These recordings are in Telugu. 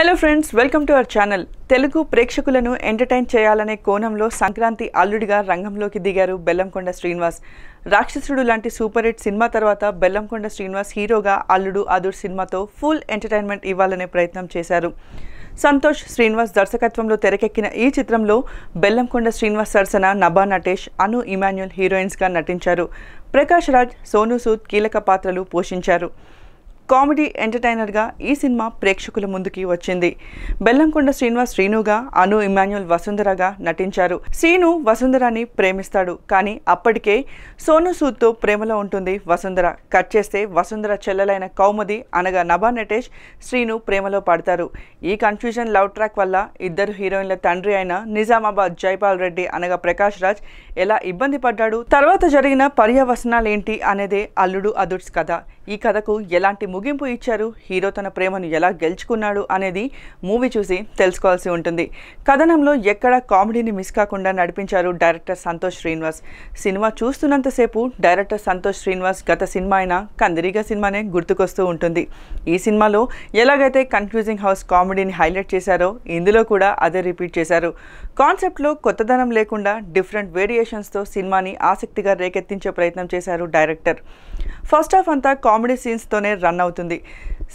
hello friends welcome to our channel Telugu ప్రేక్షకులను ఎంటర్టైన్ చేయాలనే కోణంలో సంక్రాంతి అల్లుడిగా రంగంలోకి దిగారు బెల్లంకొండ శ్రీనివాస్ రాక్షసుడు లాంటి సూపర్ హిట్ సినిమా తర్వాత బెల్లంకొండ శ్రీనివాస్ హీరోగా అల్లుడు అదుర్ సినిమాతో ఫుల్ ఎంటర్టైన్మెంట్ ఇవ్వాలనే ప్రయత్నం చేశారు సంతోష్ శ్రీనివాస్ దర్శకత్వంలో తెరకెక్కిన ఈ చిత్రంలో బెల్లంకొండ శ్రీనివాస్ సరసన నభా నటేష్ అను ఇమాన్యుల్ హీరోయిన్స్గా నటించారు ప్రకాష్ రాజ్ సోను సూద్ కీలక పాత్రలు పోషించారు కామెడీ ఎంటర్టైనర్గా ఈ సినిమా ప్రేక్షకుల ముందుకి వచ్చింది బెల్లంకొండ శ్రీనివాస్ శ్రీనుగా అను ఇమాన్యుల్ వసుంధరగా నటించారు శ్రీను వసుంధరాని ప్రేమిస్తాడు కానీ అప్పటికే సోను సూద్తో ప్రేమలో ఉంటుంది వసుంధర కట్ చేస్తే వసుంధర చెల్లెలైన కౌముది అనగా నభా నటేష్ శ్రీను ప్రేమలో పడతారు ఈ కన్ఫ్యూజన్ లవ్ ట్రాక్ వల్ల ఇద్దరు హీరోయిన్ల తండ్రి అయిన నిజామాబాద్ జైపాల్ రెడ్డి అనగా ప్రకాష్ రాజ్ ఎలా ఇబ్బంది పడ్డాడు తర్వాత జరిగిన పర్యవసనాలేంటి అనేదే అల్లుడు అదుడ్స్ కథ ఈ కథకు ఎలాంటి ముగింపు ఇచ్చారు హీరో తన ప్రేమను ఎలా గెలుచుకున్నాడు అనేది మూవీ చూసి తెలుసుకోవాల్సి ఉంటుంది కథనంలో ఎక్కడ కామెడీని మిస్ కాకుండా నడిపించారు డైరెక్టర్ సంతోష్ శ్రీనివాస్ సినిమా చూస్తున్నంతసేపు డైరెక్టర్ సంతోష్ శ్రీనివాస్ గత సినిమా అయినా కందిరిగా సినిమానే గుర్తుకొస్తూ ఉంటుంది ఈ సినిమాలో ఎలాగైతే కన్ఫ్యూజింగ్ హౌస్ కామెడీని హైలైట్ చేశారో ఇందులో కూడా అదే రిపీట్ చేశారు కాన్సెప్ట్లో కొత్తదనం లేకుండా డిఫరెంట్ వేరియేషన్స్తో సినిమాని ఆసక్తిగా రేకెత్తించే ప్రయత్నం చేశారు డైరెక్టర్ ఫస్ట్ హాఫ్ అంతా కామెడీ సీన్స్తోనే రన్ అవుతుంది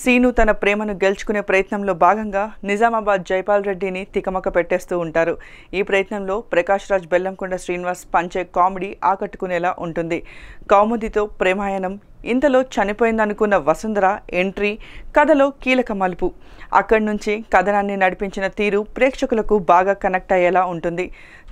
సీను తన ప్రేమను గెలుచుకునే ప్రయత్నంలో భాగంగా నిజామాబాద్ జైపాల్ రెడ్డిని తికమక పెట్టేస్తూ ఉంటారు ఈ ప్రయత్నంలో ప్రకాష్ రాజ్ బెల్లంకొండ శ్రీనివాస్ పంచే కామెడీ ఆకట్టుకునేలా ఉంటుంది కౌముదితో ప్రేమాయణం ఇంతలో చనిపోయిందనుకున్న వసుంధర ఎంట్రీ కథలో కీలక మలుపు అక్కడి నుంచి కథనాన్ని నడిపించిన తీరు ప్రేక్షకులకు బాగా కనెక్ట్ అయ్యేలా ఉంటుంది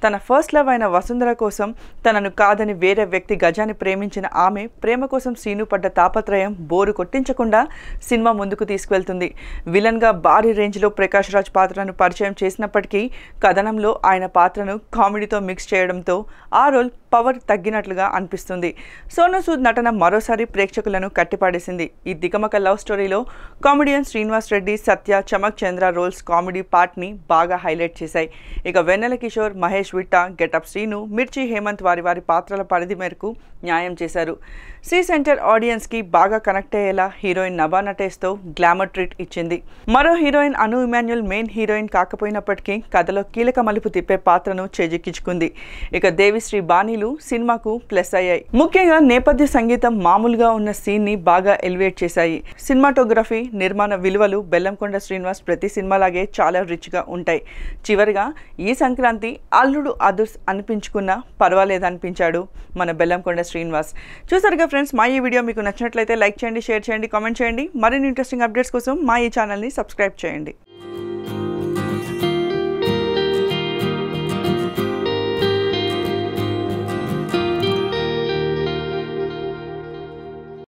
తన ఫస్ట్ లవ్ అయిన వసుంధర కోసం తనను కాదని వేరే వ్యక్తి గజాన్ని ప్రేమించిన ఆమె ప్రేమ కోసం సీను పడ్డ తాపత్రయం బోరు కొట్టించకుండా సినిమా ముందుకు తీసుకువెళ్తుంది విలన్గా భారీ రేంజ్లో ప్రకాష్ రాజ్ పాత్రను పరిచయం చేసినప్పటికీ కథనంలో ఆయన పాత్రను కామెడీతో మిక్స్ చేయడంతో ఆ రోల్ పవర్ తగ్గినట్లుగా అనిపిస్తుంది సోను సూద్ నటన మరోసారి ప్రేక్షకులను కట్టిపాడేసింది ఈ దిగమక లవ్ స్టోరీలో comedian Srinivas Reddy Satya Chammak Chandra roles comedy పార్ట్ని బాగా హైలైట్ చేశాయి ఇక వెన్నెల కిషోర్ మహేష్ విట్ట గెటప్ శ్రీను మిర్చి హేమంత్ వారి వారి పాత్రల పరిధి మేరకు న్యాయం చేశారు సి సెంటర్ ఆడియన్స్కి బాగా కనెక్ట్ అయ్యేలా హీరోయిన్ నభా తో గ్లామర్ ట్రీట్ ఇచ్చింది మరో heroine Anu Emmanuel main heroine కాకపోయినప్పటికీ కథలో కీలక మలుపు తిప్పే పాత్రను చేజెక్కించుకుంది ఇక దేవిశ్రీ బాణీలు సినిమాకు ప్లస్ అయ్యాయి ముఖ్యంగా నేపథ్య సంగీతం మామూలుగా ఉన్న సీన్ని బాగా ఎలివేట్ చేశాయి సినిమాటోగ్రఫీ నిర్మాణ విలువలు బెల్లంకొండ శ్రీనివాస్ ప్రతి సినిమాలాగే చాలా రిచ్గా ఉంటాయి చివరిగా ఈ సంక్రాంతి అల్లుడు అర్జునుడు అదుర్స్ అనిపించుకున్నా పర్వాలేదు అనిపించాడు మన బెల్లంకొండ శ్రీనివాస్ చూసారుగా ఫ్రెండ్స్ మా ఈ వీడియో మీకు నచ్చినట్లయితే లైక్ చేయండి షేర్ చేయండి కామెంట్ చేయండి మరిన్ని ఇంట్రెస్టింగ్ అప్డేట్స్ కోసం మా ఈ ఛానల్ని సబ్స్క్రైబ్ చేయండి